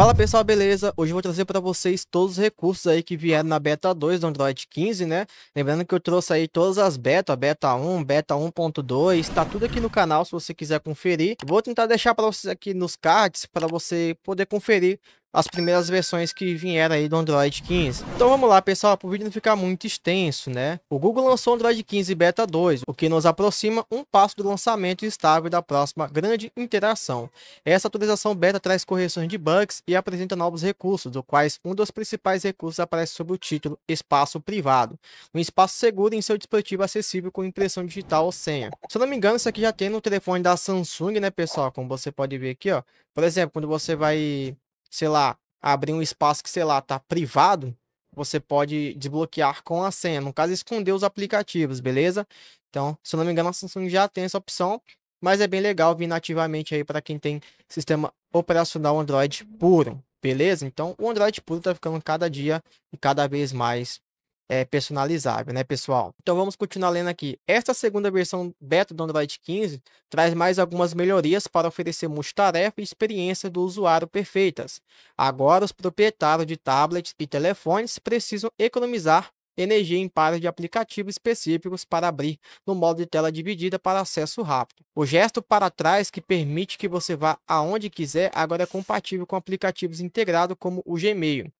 Fala pessoal, beleza? Hoje eu vou trazer para vocês todos os recursos aí que vieram na beta 2 do Android 15, né? Lembrando que eu trouxe aí todas as beta, beta 1, beta 1.2, tá tudo aqui no canal se você quiser conferir. Vou tentar deixar para vocês aqui nos cards para você poder conferir as primeiras versões que vieram aí do Android 15. Então vamos lá, pessoal, para o vídeo não ficar muito extenso, né? O Google lançou o Android 15 Beta 2, o que nos aproxima um passo do lançamento estável da próxima grande interação. Essa atualização beta traz correções de bugs e apresenta novos recursos, do quais um dos principais recursos aparece sob o título Espaço Privado, um espaço seguro em seu dispositivo acessível com impressão digital ou senha. Se eu não me engano, isso aqui já tem no telefone da Samsung, né, pessoal? Como você pode ver aqui, ó. Por exemplo, quando você vai sei lá, abrir um espaço que, sei lá, tá privado, você pode desbloquear com a senha. No caso, esconder os aplicativos, beleza? Então, se eu não me engano, a Samsung já tem essa opção, mas é bem legal vir nativamente aí para quem tem sistema operacional Android puro, beleza? Então, o Android puro tá ficando cada dia e cada vez mais é, personalizável, né, pessoal? Então vamos continuar lendo aqui. Esta segunda versão beta do Android 15 traz mais algumas melhorias para oferecer multitarefa e experiência do usuário perfeitas. Agora, os proprietários de tablets e telefones precisam economizar energia em pares de aplicativos específicos para abrir no modo de tela dividida para acesso rápido. O gesto para trás que permite que você vá aonde quiser agora é compatível com aplicativos integrados como o Gmail.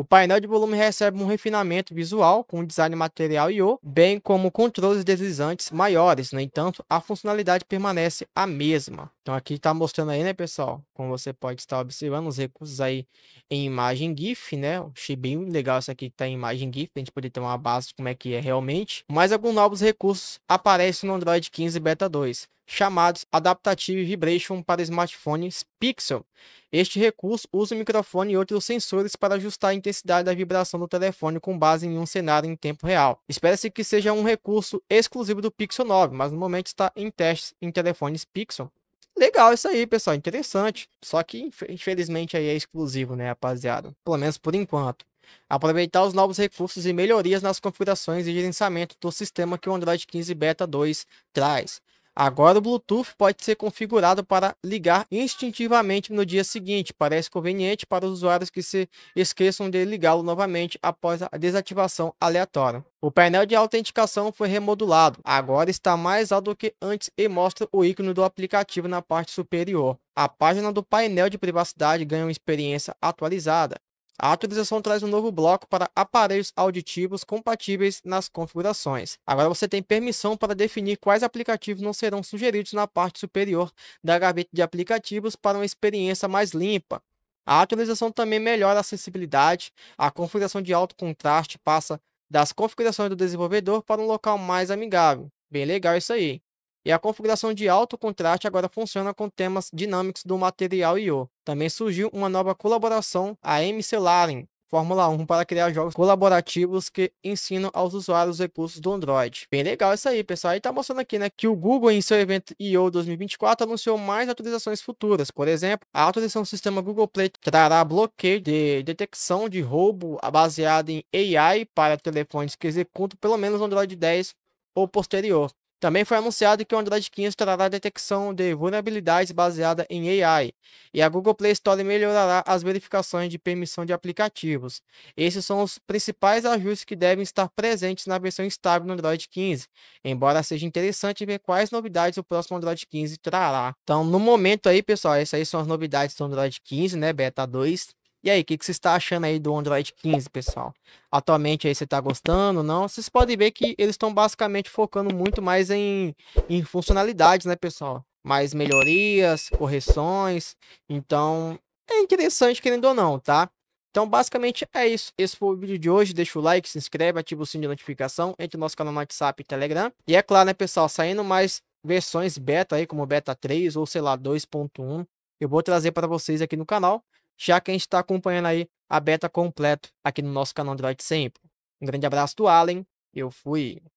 O painel de volume recebe um refinamento visual com design material e o bem como controles deslizantes maiores, no entanto, a funcionalidade permanece a mesma. Então aqui está mostrando aí, né, pessoal? Como você pode estar observando, os recursos aí em imagem GIF, né? Achei bem legal isso aqui que tá em imagem GIF, a gente poder ter uma base de como é que é realmente. Mas alguns novos recursos aparecem no Android 15 Beta 2, chamados Adaptative Vibration para smartphones Pixel. Este recurso usa o microfone e outros sensores para ajustar a intensidade da vibração do telefone com base em um cenário em tempo real. Espera-se que seja um recurso exclusivo do Pixel 9, mas no momento está em testes em telefones Pixel legal isso aí, pessoal, interessante. Só que infelizmente aí é exclusivo, né, rapaziada? Pelo menos por enquanto. Aproveitar os novos recursos e melhorias nas configurações e gerenciamento do sistema que o Android 15 Beta 2 traz. Agora o Bluetooth pode ser configurado para ligar instintivamente no dia seguinte. Parece conveniente para os usuários que se esqueçam de ligá-lo novamente após a desativação aleatória. O painel de autenticação foi remodulado, agora está mais alto do que antes e mostra o ícone do aplicativo na parte superior. A página do painel de privacidade ganha uma experiência atualizada. A atualização traz um novo bloco para aparelhos auditivos compatíveis nas configurações. Agora você tem permissão para definir quais aplicativos não serão sugeridos na parte superior da gaveta de aplicativos para uma experiência mais limpa. A atualização também melhora a acessibilidade, a configuração de alto contraste passa das configurações do desenvolvedor para um local mais amigável. Bem legal isso aí. E a configuração de alto contraste agora funciona com temas dinâmicos do material I.O. Também surgiu uma nova colaboração, a MC Laren, Fórmula 1 para criar jogos colaborativos que ensinam aos usuários os recursos do Android. Bem legal isso aí, pessoal. E tá mostrando aqui, né, que o Google em seu evento I.O. 2024 anunciou mais atualizações futuras. Por exemplo, a atualização do sistema Google Play trará bloqueio de detecção de roubo baseado em AI para telefones que executam pelo menos Android 10 ou posterior. Também foi anunciado que o Android 15 trará detecção de vulnerabilidades baseada em AI, e a Google Play Store melhorará as verificações de permissão de aplicativos. Esses são os principais ajustes que devem estar presentes na versão estável do Android 15, embora seja interessante ver quais novidades o próximo Android 15 trará. Então, no momento aí, pessoal, essas aí são as novidades do Android 15, né, beta 2. E aí, o que, que está achando aí do Android 15, pessoal? Atualmente aí você está gostando não? Vocês podem ver que eles estão basicamente focando muito mais em, em funcionalidades, né, pessoal? Mais melhorias, correções. Então, é interessante, querendo ou não, tá? Então, basicamente é isso. Esse foi o vídeo de hoje. Deixa o like, se inscreve, ativa o sininho de notificação, entre no nosso canal no WhatsApp e Telegram. E é claro, né, pessoal, saindo mais versões beta aí, como beta 3 ou sei lá, 2.1, eu vou trazer para vocês aqui no canal já que a gente está acompanhando aí a beta completo aqui no nosso canal Android sempre. Um grande abraço do Allen, eu fui.